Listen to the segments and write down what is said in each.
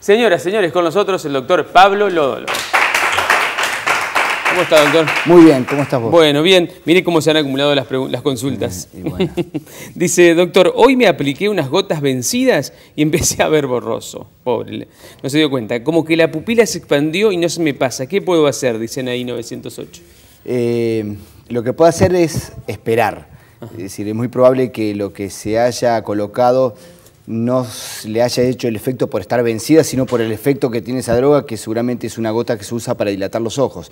Señoras, señores, con nosotros el doctor Pablo Lodolo. ¿Cómo está, doctor? Muy bien, ¿cómo estás vos? Bueno, bien. Mire cómo se han acumulado las, consultas. Dice, doctor, hoy me apliqué unas gotas vencidas y empecé a ver borroso. Pobre, no se dio cuenta. Como que la pupila se expandió y no se me pasa. ¿Qué puedo hacer? Dicen ahí 908. lo que puedo hacer es esperar. Es decir, es muy probable que lo que se haya colocado no le haya hecho el efecto por estar vencida, sino por el efecto que tiene esa droga, que seguramente es una gota que se usa para dilatar los ojos.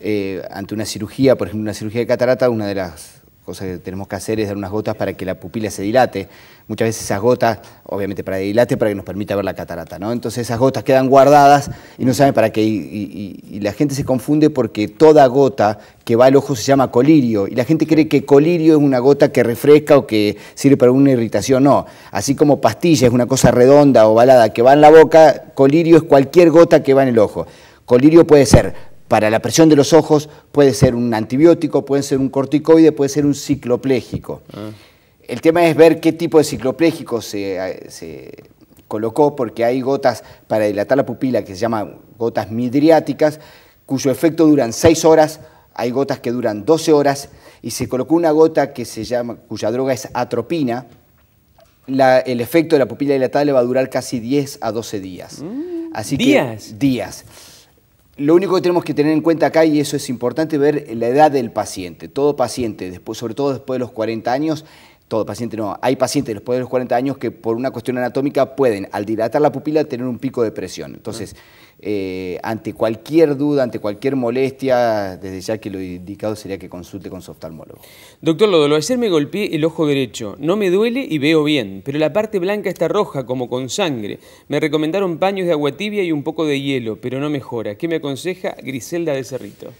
Eh, ante una cirugía, por ejemplo, una cirugía de catarata, una de las cosa que tenemos que hacer es dar unas gotas para que la pupila se dilate. Muchas veces esas gotas, obviamente para dilate, para que nos permita ver la catarata, ¿no? Entonces esas gotas quedan guardadas y no saben para qué. Y, la gente se confunde porque toda gota que va al ojo se llama colirio. Y la gente cree que colirio es una gota que refresca o que sirve para una irritación. No. Así como pastilla es una cosa redonda, o balada que va en la boca, colirio es cualquier gota que va en el ojo. Colirio puede ser para la presión de los ojos puede ser un antibiótico, puede ser un corticoide, puede ser un cicloplégico. Ah. El tema es ver qué tipo de cicloplégico eh, se, colocó, porque hay gotas para dilatar la pupila que se llaman gotas midriáticas, cuyo efecto duran 6 horas, hay gotas que duran 12 horas, y se colocó una gota que se llama, cuya droga es atropina, el efecto de la pupila dilatada le va a durar casi 10 a 12 mm. días. ¿Días? días. Lo único que tenemos que tener en cuenta acá, y eso es importante, ver la edad del paciente. Todo paciente, después, sobre todo después de los 40 años, todo paciente no, hay pacientes después de los 40 años que por una cuestión anatómica pueden, al dilatar la pupila, tener un pico de presión. Entonces, eh, ante cualquier duda, ante cualquier molestia, desde ya que lo indicado sería que consulte con su oftalmólogo. Doctor Lodolo, ayer me golpeé el ojo derecho. No me duele y veo bien, pero la parte blanca está roja, como con sangre. Me recomendaron paños de agua tibia y un poco de hielo, pero no mejora. ¿Qué me aconseja Griselda de Cerrito?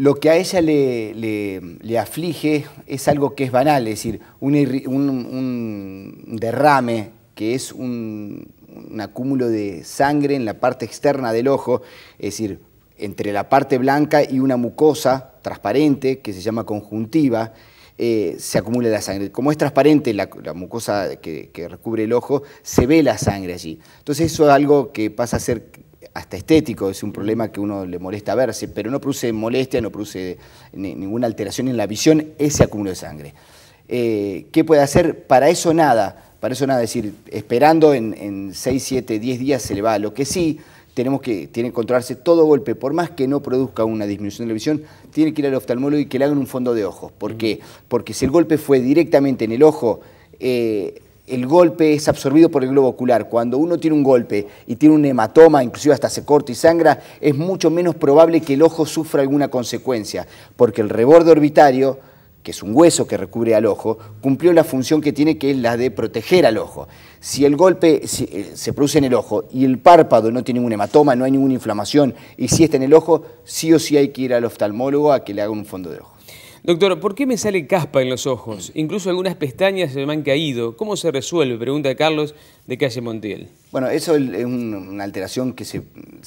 lo que a ella le, aflige es algo que es banal, es decir, un, derrame que es un, acúmulo de sangre en la parte externa del ojo, es decir, entre la parte blanca y una mucosa transparente que se llama conjuntiva, eh, se acumula la sangre. Como es transparente la, mucosa que, recubre el ojo, se ve la sangre allí. Entonces eso es algo que pasa a ser hasta estético, es un problema que uno le molesta verse, pero no produce molestia, no produce ninguna alteración en la visión ese acúmulo de sangre. Eh, ¿Qué puede hacer? Para eso nada, para eso nada, es decir, esperando en, 6, 7, 10 días se le va. a Lo que sí tenemos que, tiene que controlarse todo golpe, por más que no produzca una disminución de la visión, tiene que ir al oftalmólogo y que le hagan un fondo de ojos. ¿Por qué? Porque si el golpe fue directamente en el ojo, eh, el golpe es absorbido por el globo ocular. Cuando uno tiene un golpe y tiene un hematoma, inclusive hasta se corta y sangra, es mucho menos probable que el ojo sufra alguna consecuencia, porque el reborde orbitario, que es un hueso que recubre al ojo, cumplió la función que tiene, que es la de proteger al ojo. Si el golpe eh, se produce en el ojo y el párpado no tiene ningún hematoma, no hay ninguna inflamación, y si está en el ojo, sí o sí hay que ir al oftalmólogo a que le haga un fondo de ojo. Doctor, ¿por qué me sale caspa en los ojos? Incluso algunas pestañas se me han caído. ¿Cómo se resuelve? Pregunta Carlos de Calle Montiel. Bueno, eso es una alteración que se,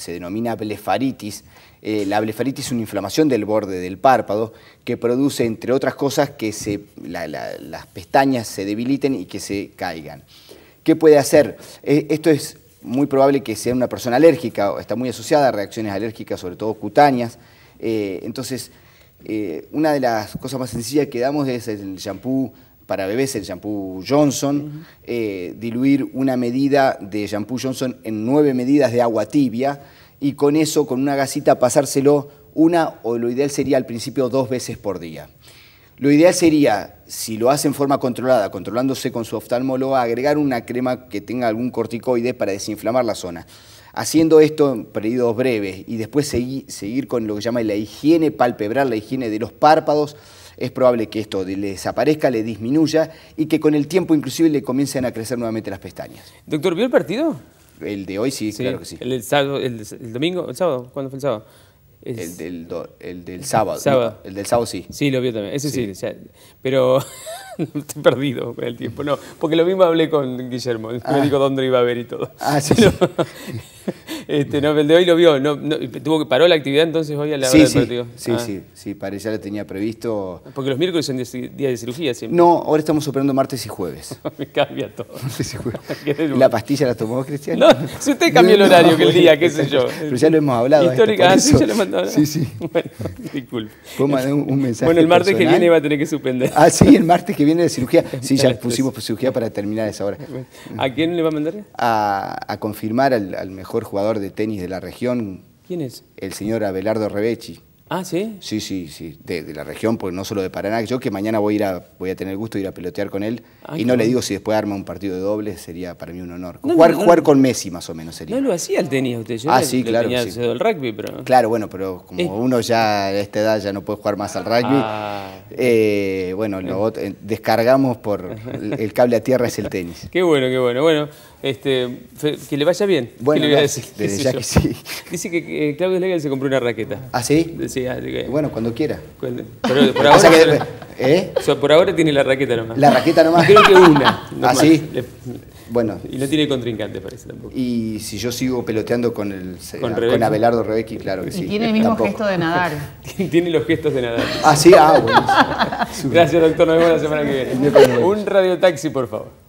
denomina blefaritis. Eh, la blefaritis es una inflamación del borde del párpado que produce, entre otras cosas, que se, las pestañas se debiliten y que se caigan. ¿Qué puede hacer? Eh, esto es muy probable que sea una persona alérgica, está muy asociada a reacciones alérgicas, sobre todo cutáneas. Eh, entonces, eh, una de las cosas más sencillas que damos es el shampoo para bebés, el shampoo Johnson, eh, diluir una medida de shampoo Johnson en nueve medidas de agua tibia y con eso, con una gasita, pasárselo una o lo ideal sería al principio dos veces por día. Lo ideal sería, si lo hace en forma controlada, controlándose con su oftalmólogo, agregar una crema que tenga algún corticoide para desinflamar la zona. Haciendo esto en periodos breves y después seguir con lo que llama la higiene palpebral, la higiene de los párpados, es probable que esto le desaparezca, le disminuya y que con el tiempo inclusive le comiencen a crecer nuevamente las pestañas. Doctor, ¿vio el partido? El de hoy sí, claro que sí. El, domingo, el sábado, ¿cuándo fue el sábado? El, del sábado. el del sábado sí. Sí, lo vio también. Ese sí. pero perdido con el tiempo. No, porque lo mismo hablé con Guillermo. Ah. Me dijo dónde iba a ver y todo. Ah, sí. este, no, el de hoy lo vio, no, tuvo que paró la actividad entonces hoy a la sí, hora sí, partido. Sí, ah. sí, sí, para ya lo tenía previsto. Porque los miércoles son días de cirugía siempre. No, ahora estamos operando martes y jueves. Me cambia todo. jueves. ¿La pastilla la tomó Cristian? No, si usted cambió el horario que el día, qué sé yo. Pero ya lo hemos hablado. Histórica, ah, sí, ya lo mandó. Sí, sí. Bueno, un, mensaje. Bueno, el martes que viene va a tener que suspender. Ah, sí, el martes que viene de cirugía. Sí, ya pusimos cirugía para terminar esa hora. ¿A quién le va a mandar? A, a confirmar al, al mejor mejor jugador de tenis de la región. ¿Quién es? El señor Abelardo Rebechi. Ah, ¿sí? Sí, sí, sí, de, la región, porque no solo de Paraná. Yo que mañana voy a, ir voy a tener el gusto de ir a pelotear con él. Ah, y no, le digo si después arma un partido de doble, sería para mí un honor. jugar, jugar con Messi más o menos sería. No lo hacía el tenis usted, yo Ah, sí, claro. Tenía El rugby, Claro, bueno, pero como eh. uno ya a esta edad ya no puede jugar más al rugby, ah. eh, bueno, Lo, eh, descargamos por el cable a tierra es el tenis. qué bueno, qué bueno. Bueno, este, que le vaya bien. Bueno, ya que sí. Dice que Claudio Legal se compró una raqueta. ¿Ah, sí? sí así que... bueno, cuando quiera. por ahora, ¿eh? por ahora tiene la raqueta nomás. La raqueta nomás. creo que una. ¿Ah, sí? Bueno. Y no tiene contrincante, parece tampoco. Y si yo sigo peloteando con el con, Abelardo Rebecki, claro que sí. Y tiene el mismo gesto de nadar. tiene los gestos de nadar. Ah, sí, ah, bueno. Gracias, doctor. Nos vemos la semana que viene. Un radiotaxi, por favor.